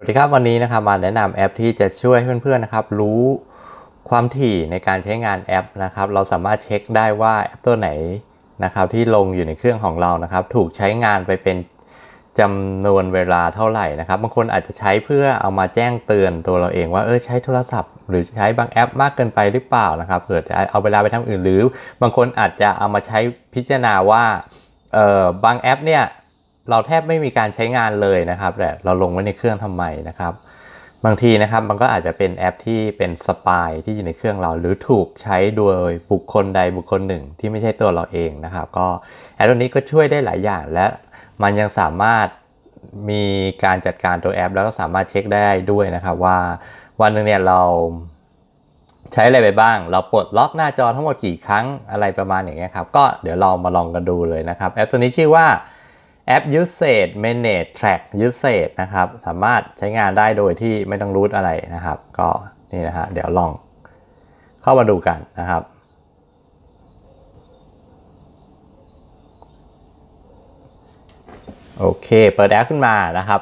สวัสดีครับวันนี้นะครับมาแนะนำแอปที่จะช่วยเพื่อนๆนะครับรู้ความถี่ในการใช้งานแอปนะครับเราสามารถเช็คได้ว่าแอปตัวไหนนะครับ ที่ลงอยู่ในเครื่องของเรานะครับ ถูกใช้งานไปเป็นจำนวนเวลาเท่าไหร่นะครับบางคนอาจจะใช้เพื่อเอามาแจ้งเตือนตัวเราเองว่าเออใช้โทรศัพท์ หรือใช้บางแอปมากเกินไปหรือเปล่านะครับเผื่อจะเอาเวลาไปทำอื่น หรือ บางคนอาจจะเอามาใช้พิจารณาว่าเออบางแอปเนี่ยเราแทบไม่มีการใช้งานเลยนะครับแต่เราลงไว้ในเครื่องทำไมนะครับ บางทีนะครับ มันก็อาจจะเป็นแอปที่เป็นสปายที่อยู่ในเครื่องเรา หรือถูกใช้โดยบุคคลใดบุคคลหนึ่งที่ไม่ใช่ตัวเราเองนะครับ ก็แอปตัวนี้ก็ช่วยได้หลายอย่าง และมันยังสามารถมีการจัดการตัวแอป แล้ว ก็สามารถเช็คได้ด้วยนะครับ ว่าวันหนึ่งเนี่ยเราใช้อะไรไปบ้าง เราปลดล็อกหน้าจอทั้งหมดกี่ ครั้งอะไรประมาณอย่างเงี้ยครับ ก็เดี๋ยวเรามาลองกันดูเลยนะครับ แอปตัวนี้ชื่อว่าแอป Usage Manage Track Usage นะครับ สามารถใช้งานได้โดยที่ไม่ต้องรูทอะไรนะครับ ก็นี่นะฮะเดี๋ยวลองเข้ามาดูกันนะครับ โอเคเปิดแอปขึ้นมานะครับ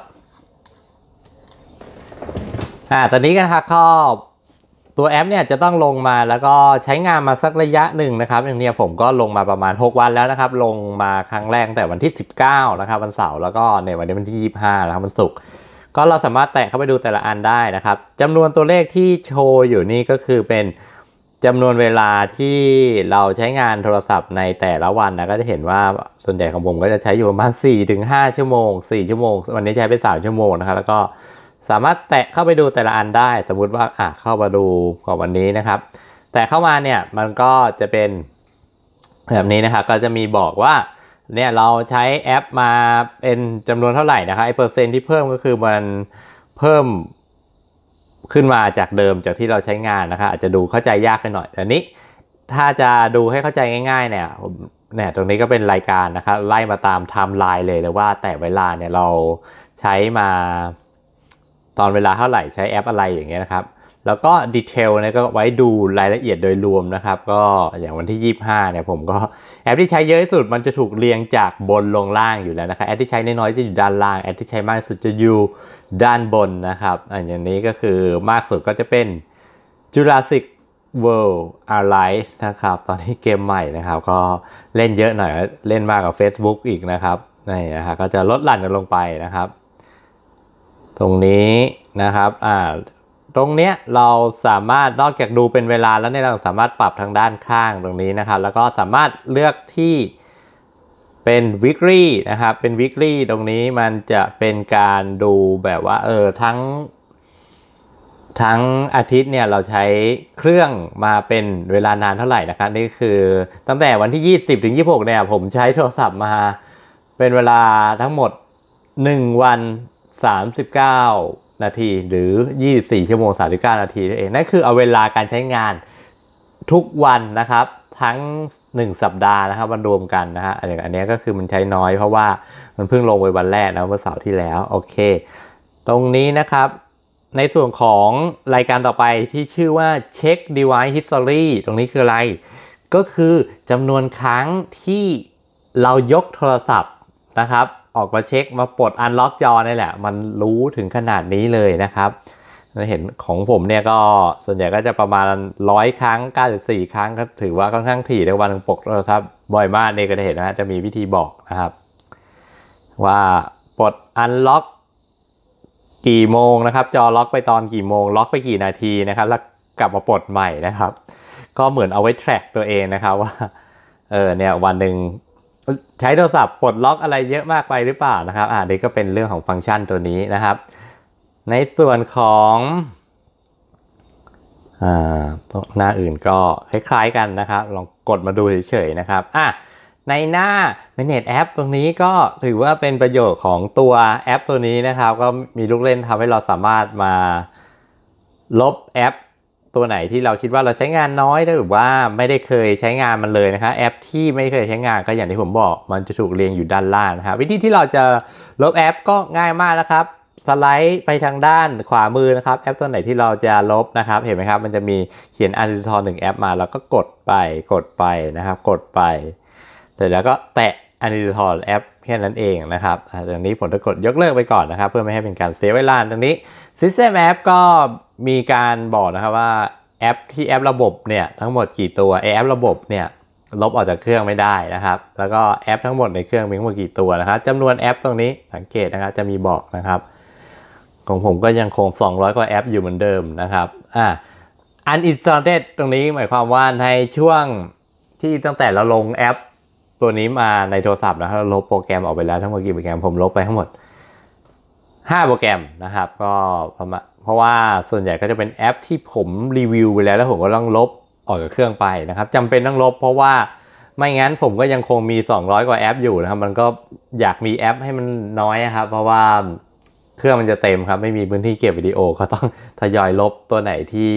อ่าตอนนี้กันะครับตัวแอปเนี่ยจะต้องลงมาแล้วก็ใช้งานมาสักระยะหนึ่งนะครับ อย่างนี้ผมก็ลงมาประมาณ 6 วันแล้วนะครับลงมาครั้งแรกแต่วันที่ 19นะครับวันเสาร์แล้วก็ในวันนี้วันที่ 25นะครับวันศุกร์ก็เราสามารถแตะเข้าไปดูแต่ละอันได้นะครับจำนวนตัวเลขที่โชว์อยู่นี่ก็คือเป็นจำนวนเวลาที่เราใช้งานโทรศัพท์ในแต่ละวันนะก็จะเห็นว่าส่วนใหญ่ของผมก็จะใช้อยู่ประมาณ4-5 ชั่วโมง4ชั่วโมงวันนี้ใช้ไป3ชั่วโมงนะครับแล้วก็สามารถแตะเข้าไปดูแต่ละอันได้ สมมติว่าอ่ะเข้ามาดูของวันนี้นะครับ แต่เข้ามาเนี่ยมันก็จะเป็น แบบนี้นะครับก็จะมีบอกว่า เนี่ยเราใช้แอป มาเป็นจำนวนเท่าไหร่นะครับไอเปอร์เซ็นที่เพิ่มก็คือมันเพิ่มขึ้นมาจากเดิมจากที่เราใช้งานนะครับอาจจะดูเข้าใจยากไปหน่อยแต่นี้ ถ้าจะดูให้เข้าใจง่าย ๆ เนี่ยเนี่ยตรงนี้ก็เป็นรายการนะครับไล่มาตามไทม์ไลน์เลยเลยว่า แต่เวลาเนี่ยเราใช้มาตอนเวลาเท่าไหร่ใช้แอปอะไรอย่างเงี้ยนะครับ แล้วก็ดีเทลเนี่ยก็ไว้ดูรายละเอียดโดยรวมนะครับ ก็อย่างวันที่ 25เนี่ยผมก็แอปที่ใช้เยอะที่สุด มันจะถูกเรียงจากบนลงล่างอยู่แล้วนะครับแอปที่ใช้น้อยจะอยู่ด้านล่างแอปที่ใช้มากสุดจะอยู่ด้านบนนะครับอันอย่างนี้ก็คือมากสุดก็จะเป็น Jurassic World Alive นะครับตอนนี้เกมใหม่นะครับ ก็เล่นเยอะหน่อยเล่นมากกว่า Facebook อีกนะครับนี่นะครับก็จะลดหลั่นกันลงไปนะครับตรงนี้นะครับ อ่า ตรงเนี้ยเราสามารถนอกจากดูเป็นเวลาแล้วเนี่ยเราสามารถปรับทางด้านข้างตรงนี้นะครับ แล้วก็สามารถเลือกที่เป็น weekly นะครับ เป็น weekly ตรงนี้มันจะเป็นการดูแบบว่าเออทั้งทั้งอาทิตย์เนี่ยเราใช้เครื่องมาเป็นเวลานานเท่าไหร่นะครับนี่คือตั้งแต่วันที่20ถึง26เนี่ยผมใช้โทรศัพท์มา เป็นเวลาทั้งหมด 1 วัน39 นาทีหรือ 24ชั่วโมง39 นาทีนั่นเองนั่นคือเอาเวลาการใช้งานทุกวันนะครับ ทั้ง 1 สัปดาห์นะครับมันรวมกันนะฮะอย่างอันนี้ก็คือมันใช้น้อยเพราะว่ามันเพิ่งลงไปวันแรกนะเมื่อเสาร์ที่แล้ว โอเค ตรงนี้นะครับในส่วนของรายการต่อไปที่ชื่อว่าเช็ค device history ตรงนี้คืออะไร ก็คือจำนวนครั้งที่เรายกโทรศัพท์นะครับออกมาเช็คมาปลดอันล็อกจอนี่แหละ มันรู้ถึงขนาดนี้เลยนะครับเห็นของผมเนี่ยก็ส่วนใหญ่ก็จะประมาณร้อยครั้ง9่ครั้งก็ถือว่าค่อนข้างถี่ในวันหนึ่งปกนะครับบ่อยมากเนี่ยก็จะเห็นนะจะมีวิธีบอกนะครับ ว่าปลดอันล็อกกี่โมงนะครับ จอล็อกไปตอนกี่โมง ล็อกไปกี่นาทีนะครับ แล้วกลับมาปลดใหม่นะครับ ก็เหมือนเอาไว้แทร็กตัวเองนะครับว่าเออเนี่ยวันหนึ่งใช้โทรศัพท์ปลดล็อกอะไรเยอะมากไปหรือเปล่านะครับ อ่านี่ก็เป็นเรื่องของฟังก์ชันตัวนี้นะครับ ในส่วนของ อ่า หน้าอื่นก็คล้ายๆกันนะครับ ลองกดมาดูเฉยๆนะครับ อ่ะ ในหน้า Manage App ตรงนี้ก็ถือว่าเป็นประโยชน์ของตัวแอปตัวนี้นะครับ ก็มีลูกเล่นทำให้เราสามารถมาลบแอปตัวไหนที่เราคิดว่าเราใช้งานน้อยหรือว่าไม่ได้เคยใช้งานมันเลยนะคะแอป ที่ไม่เคยใช้งานก็อย่างที่ผมบอกมันจะถูกเรียงอยู่ด้านล่างนะครับวิธีที่เราจะลบแอปก็ง่ายมากนะครับ สไลด์ไปทางด้านขวามือนะครับแอปตัวไหนที่เราจะลบนะครับเห็นไหมครับมันจะมีเขียนันดิจ t a l l หนึ่งแอปมาแล้วก็กดไปกดไปนะครับกดไปเสร็จแล้วก็แตะันดิจ t a l l แอปแค่นั้นเองนะครับดังนี้ผมจะกดยกเลิกไปก่อนนะครับเพื่อไม่ให้เป็นการเสียเวลาตรงนี้ System App ก็มีการบอกนะครับว่าแอป ที่แอประบบเนี่ยทั้งหมดกี่ตัวแอประบบเนี่ยลบออกจากเครื่องไม่ได้นะครับ แล้วก็แอปทั้งหมดในเครื่องมีทั้งหมดกี่ตัวนะครับจำนวนแอป ตรงนี้สังเกตนะครับจะมีบอกนะครับของผมก็ยังคง 200กว่าแอปอยู่เหมือนเดิมนะครับอ่า uninstalled ตรงนี้หมายความว่าในช่วงที่ตั้งแต่เราลงแอปตัวนี้มาในโทรศัพท์นะครับลบโปรแกรมออกไปแล้วทั้งหมดกี่โปรแกรมผมลบไปทั้งหมด 5 โปรแกรมนะครับก็ราเพราะว่าส่วนใหญ่ก็จะเป็นแอปที่ผมรีวิวไปแล้วแล้วผมก็ต้องลบออกจากเครื่องไปนะครับจำเป็นต้องลบ เพราะว่าไม่งั้นผมก็ยังคงมี 200 กว่าแอป อยู่นะครับมันก็อยากมีแอปให้มันน้อยครับเพราะว่าเครื่องมันจะเต็มครับไม่มีพื้นที่เก็บวิดีโอก็ต้องทยอยลบตัวไหนที่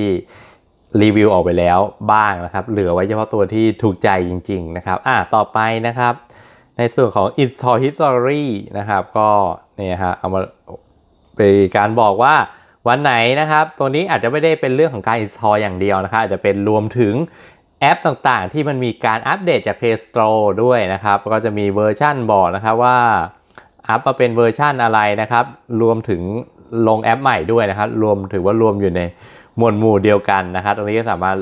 รีวิวออกไปแล้วบ้างนะครับ เหลือไว้เฉพาะตัวที่ถูกใจจริงๆนะครับอ่าต่อไปนะครับ ในส่วนของ i t s t a history นะครับ ก็เนี่ยฮะเอามาเป็นการบอกว่าวันไหนนะครับตัวนี้อาจจะไม่ได้เป็นเรื่องของการ i t s t a อย่างเดียวนะครับอาจจะเป็นรวมถึงแอปต่างๆที่มันมีการอัปเดตจาก Play Store ด้วยนะครับ ก็จะมีเวอร์ชั่นบอกนะครับว่า อัปมาเป็นเวอร์ชั่นอะไรนะครับ รวมถึงลงแอปใหม่ด้วยนะครับรวมถือว่ารวมอยู่ในหมวดหมู่เดียวกันนะครับ ตรงนี้ก็สามารถ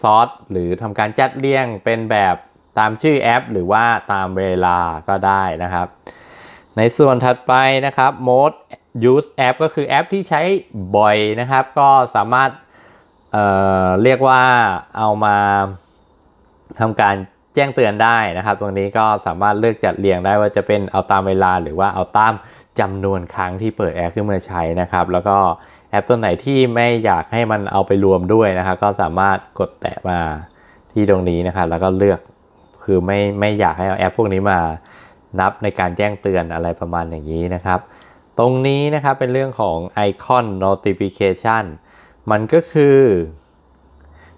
ซอสหรือทำการจัดเรียงเป็นแบบตามชื่อแอป หรือว่าตามเวลาก็ได้นะครับ ในส่วนถัดไปนะครับ mode use app ก็คือแอปที่ใช้บ่อยนะครับ ก็สามารถเเรียกว่าเอามาทำการแจ้งเตือนได้นะครับ ตรงนี้ก็สามารถเลือกจัดเรียงได้ว่าจะเป็นเอาตามเวลา หรือว่าเอาตามจำนวนครั้งที่เปิดแอร์ขึ้นมาใช้นะครับ แล้วก็แอปตัวไหนที่ไม่อยากให้มันเอาไปรวมด้วยนะครับ ก็สามารถกดแตะมาที่ตรงนี้นะครับ แล้วก็เลือกคือไม่ไม่อยากให้เอาแอปพวกนี้มานับในการแจ้งเตือนอะไรประมาณอย่างนี้นะครับ ตรงนี้นะครับเป็นเรื่องของไอคอน notification มันก็คือ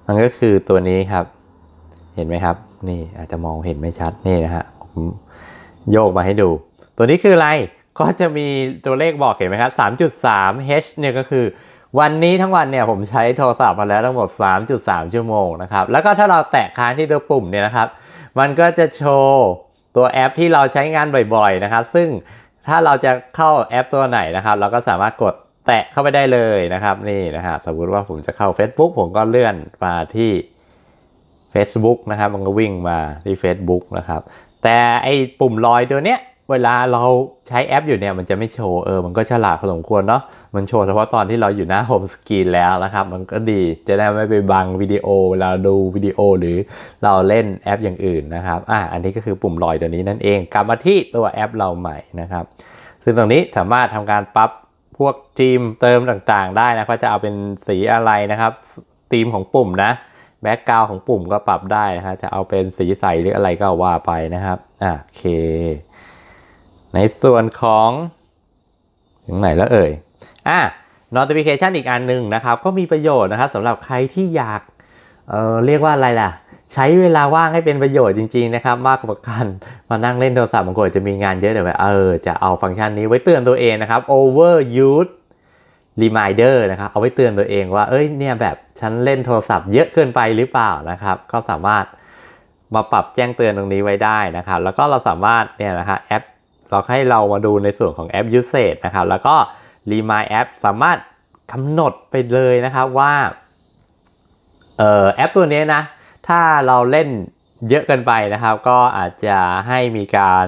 มันก็คือตัวนี้ครับ เห็นไหมครับ นี่อาจจะมองเห็นไม่ชัดนี่นะฮะผมโยกมาให้ดู ตัวนี้คืออะไรก็จะมีตัวเลขบอกเห็นไหมครับ 3.3 h เนี่ยก็คือวันนี้ทั้งวันเนี่ยผมใช้โทรศัพท์มาแล้วทั้งหมด 3.3 ชั่วโมงนะครับ แล้วก็ถ้าเราแตะค้างที่ตัวปุ่มเนี่ยนะครับ มันก็จะโชว์ ตัวแอปที่เราใช้งานบ่อยๆ นะครับ ซึ่งถ้าเราจะเข้าแอปตัวไหนนะครับ เราก็สามารถกดแตะเข้าไปได้เลยนะครับ นี่นะครับสมมติว่าผมจะเข้า Facebook ผมก็เลื่อนมาที่ Facebook นะครับ มันก็วิ่งมาที่ Facebook นะครับ แต่ไอ้ปุ่มลอยตัวเนี้ยเวลาเราใช้แอปอยู่เนี่ย มันจะไม่โชว์เออมันก็ฉลาดพอสมควรเนาะมันโชว์เฉพาะตอนที่เราอยู่หน้าโฮมสกรีนแล้วนะครับ มันก็ดีจะได้ไม่ไปบังวิดีโอเวลาดูวิดีโอหรือเราเล่นแอปอย่างอื่นนะครับอ่ะอันนี้ก็คือปุ่มลอยตัวนี้นั่นเองกลับมาที่ตัวแอปเราใหม่นะครับ ซึ่งตรงนี้สามารถทำการปรับพวกจีมเติมต่างๆ ได้นะก็จะเอาเป็นสีอะไรนะครับธีมของปุ่มนะแบ็กกราวของปุ่มก็ปรับได้นะฮะจะเอาเป็นสีใสหรืออะไรก็ว่าไปนะครับอ่ะโอเคในส่วนของถึงไหนแล้วเอ่ยอ่ะ notification อีกอันหนึ่งนะครับ ก็มีประโยชน์นะครับสำหรับใครที่อยากเออเรียกว่าอะไรล่ะ ใช้เวลาว่างให้เป็นประโยชน์จริง ๆ นะครับ มากกว่าการมานั่งเล่นโทรศัพท์บางคนจะมีงานเยอะเดี๋ยวแบเออจะเอาฟังก์ชันนี้ไว้เตือนตัวเองนะครับ overuse reminder นะครับเอาไว้เตือนตัวเองว่าเอ้ยเนี่ยแบบฉันเล่นโทรศัพท์เยอะเกินไปหรือเปล่านะครับก็สามารถมาปรับแจ้งเตือนตรงนี้ไว้ได้นะครับแล้วก็เราสามารถเนี่ยนะครับแอปล็อกให้เรามาดูในส่วนของแอป usage นะครับ แล้วก็ remind app สามารถกำหนดไปเลยนะครับว่าเออแอปตัวนี้นะ ถ้าเราเล่นเยอะเกินไปนะครับ ก็อาจจะให้มีการ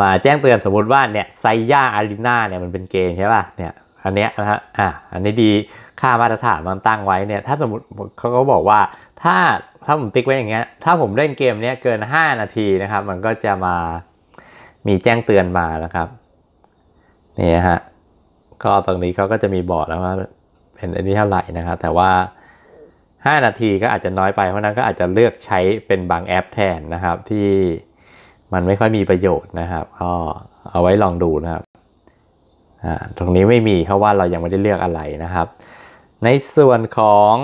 มาแจ้งเตือนสมมติว่าเนี่ยไซย่าอารีนาเนี่ยมันเป็นเกมใช่ป่ะ เนี่ยอันเนี้ยนะฮะ อ่ะอันนี้ดีค่ามาตรฐานมันตั้งไว้เนี่ย ถ้าสมมติเขาก็บอกว่าถ้าถ้าผมติ๊กไว้อย่างเงี้ย ถ้าผมเล่นเกมเนี้ยเกิน 5 นาทีนะครับ มันก็จะมามีแจ้งเตือนมาแล้วครับ นี่ฮะก็ตรงนี้เขาก็จะมีบอกแล้วว่าเป็นอันนี้เท่าไหร่นะครับ แต่ว่า 5 นาทีก็อาจจะน้อยไปเพราะนั้นก็อาจจะเลือกใช้เป็นบางแอปแทนนะครับ ที่มันไม่ค่อยมีประโยชน์นะครับ ก็เอาไว้ลองดูนะครับตรงนี้ไม่มีเพราะว่าเรายังไม่ได้เลือกอะไรนะครับ ในส่วนของ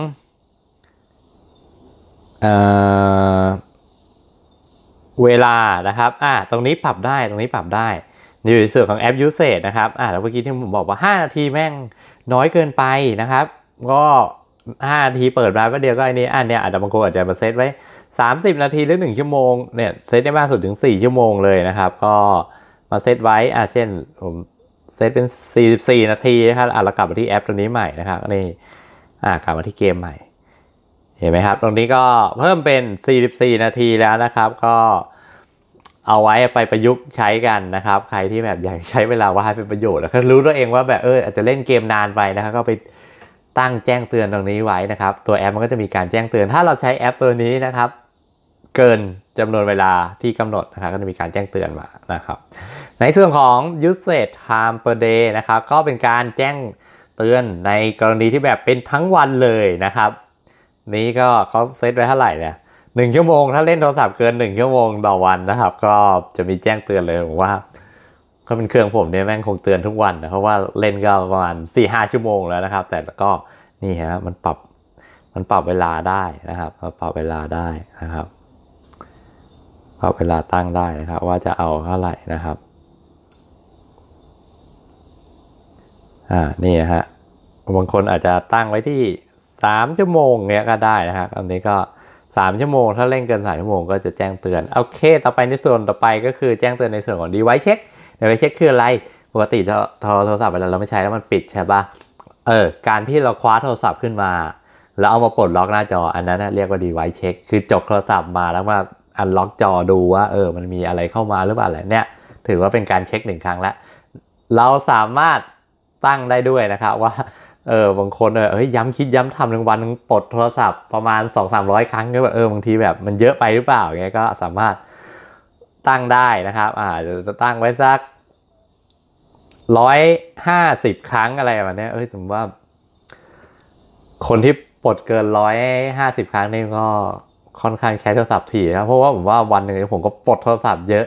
เวลานะครับ อ่า ตรงนี้ปรับได้ ตรงนี้ปรับได้อยู่ในส่วนของแอป usage นะครับ อ่าแล้วเมื่อกี้ที่ผมบอกว่า 5 นาทีแม่งน้อยเกินไปนะครับ ก็5นาทีเปิดม้านแป๊บเดียวก็อันนี้อันเนี้ยอาจจะบางคนอาจจะมาเซตไว้ 30 นาทีหรือ1ชั่วโมงเนี่ยเซตได้มากสุดถึง4 ชั่วโมงเลยนะครับ ก็มาเซตไว้ อ่าเช่นผมเซตเป็น 44 นาทีนะครับ อ่าเรากลับมาที่แอปตัวนี้ใหม่นะครับนี่ อ่ากลับมาที่เกมใหม่ เห็นไหมครับ ตรงนี้ก็เพิ่มเป็น 44 นาทีแล้วนะครับ ก็เอาไว้ไปประยุกต์ใช้กันนะครับ ใครที่แบบอยากใช้เวลาว่างเป็นประโยชน์แล้วก็รู้ตัวเองว่าแบบเอออาจจะเล่นเกมนานไปนะครับก็ไปตั้งแจ้งเตือนตรงนี้ไว้นะครับ ตัวแอปมันก็จะมีการแจ้งเตือน ถ้าเราใช้แอปตัวนี้นะครับ เกินจำนวนเวลาที่กำหนดนะครับก็จะมีการแจ้งเตือนมานะครับในส่วนของ usage time per day นะครับก็เป็นการแจ้งเตือนในกรณีที่แบบเป็นทั้งวันเลยนะครับ นี้ก็เขาเซตไว้เท่าไหร่เนี่ยหนึ่งชั่วโมงถ้าเล่นโทรศัพท์เกินหนึ่งชั่วโมงต่อวันนะครับ ก็จะมีแจ้งเตือนเลยผมว่า ก็เป็นเครื่องผมเนี่ยแม่งคงเตือนทุกวันนะเพราะว่าเล่นก็ประมาณสี่ห้าชั่วโมงแล้วนะครับ แต่ก็นี่ฮะมันปรับมันปรับเวลาได้นะครับปรับเวลาได้นะครับปรับเวลาตั้งได้นะครับ ว่าจะเอาเท่าไหร่นะครับอ่านี่ฮะบางคนอาจจะตั้งไว้ที่สามชั่วโมงเนี้ยก็ได้นะครับอันนี้ก็สามชั่วโมงถ้าเร่งเกินสามชั่วโมงก็จะแจ้งเตือนโอเค ต่อไปในส่วนต่อไปก็คือแจ้งเตือนในส่วนของ device check device check คืออะไร ปกติโทรศัพท์เวลาเราไม่ใช้แล้วมันปิดใช่ปะเออการที่เราคว้าโทรศัพท์ขึ้นมา แล้วเอามาปลดล็อกหน้าจออันนั้นเรียกว่า device check คือจกโทรศัพท์มาแล้วมาอันล็อกจอดูว่าเออมันมีอะไรเข้ามาหรือเปล่าอะไรเนี่ย ถือว่าเป็นการเช็คหนึ่งครั้งแล้วเราสามารถตั้งได้ด้วยนะครับว่าเออบางคนเอ้ยย้ำคิดย้ำทำหนึ่งวันนึงปลดโทรศัพท์ประมาณ2 3 0 0 ครั้ง ก็แบบเออบางทีแบบ มันเยอะไปหรือเปล่าเงี้ยก็สามารถตั้งได้นะครับ อ่าจะตั้งไว้สักร้อยห้าสิบครั้งอะไรแบบนี้เอ้ยผมว่าคนที่ปลดเกินร้อยห้าสิบครั้งนี่ก็ค่อนข้างใช้โทรศัพท์ถี่นะเพราะว่าผมว่าวันหนึ่งผมก็ปลดโทรศัพท์เยอะ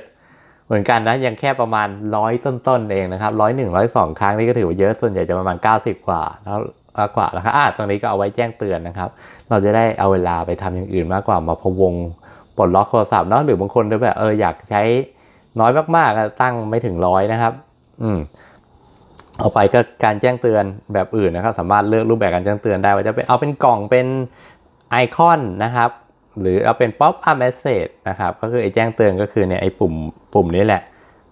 เหมือนกันนะยังแค่ประมาณร้อยต้นๆเองนะครับร้อยหนึ่งร้อยสองครั้งนี่ก็ถือว่าเยอะส่วนใหญ่จะประมาณเก้าสิบกว่าแล้วมากว่านะครับอ่าตรงนี้ก็เอาไว้แจ้งเตือนนะครับ เราจะได้เอาเวลาไปทำอย่างอื่นมากกว่ามาพวงปลดล็อกโทรศัพท์เนาะหรือบางคนจะแบบเอออยากใช้น้อยมากๆตั้งไม่ถึงร้อยนะครับ อืมเอาไปก็การแจ้งเตือนแบบอื่นนะครับ สามารถเลือกรูปแบบการแจ้งเตือนได้ ว่าจะเป็นเอาเป็นกล่องเป็นไอคอนนะครับหรือเอาเป็น pop up message นะครับ ก็คือไอ้แจ้งเตือนก็คือเนี่ยไอ้ปุ่มปุ่มนี้แหละ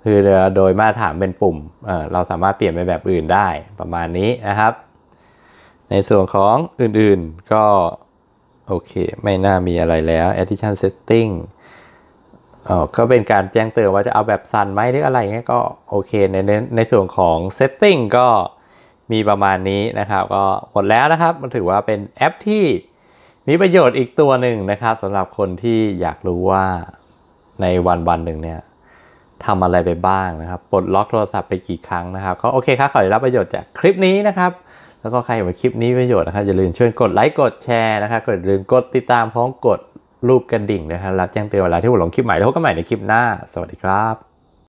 คือโดยมาตรฐานเป็นปุ่มเเราสามารถเปลี่ยนเป็นแบบอื่นได้ประมาณนี้นะครับ ในส่วนของอื่นๆก็โอเค ไม่น่ามีอะไรแล้ว addition setting ก็เป็นการแจ้งเตือนว่าจะเอาแบบสั้นไหมหรืออะไรเงี้ยก็โอเคในในในส่วนของ setting ก็มีประมาณนี้นะครับ ก็หมดแล้วนะครับ มันถือว่าเป็นแอปที่มีประโยชน์อีกตัวหนึ่งนะครับสำหรับคนที่อยากรู้ว่าในวันวันหนึ่งเนี่ยทำอะไรไปบ้างนะครับ ปลดล็อกโทรศัพท์ไปกี่ครั้งนะครับก็โอเคครับขอได้รับประโยชน์จากคลิปนี้นะครับ แล้วก็ใครเห็นคลิปนี้ประโยชน์นะครับอย่าลืมช่วยกดไลค์กดแชร์นะครับกดลืมกดติดตามพร้อมกดรูปกระดิ่งนะครับรับแจ้งเตือนเวลา ที่ผมลงคลิปใหม่แล้วพบกันใหม่ในคลิปหน้าสวัสดีครับ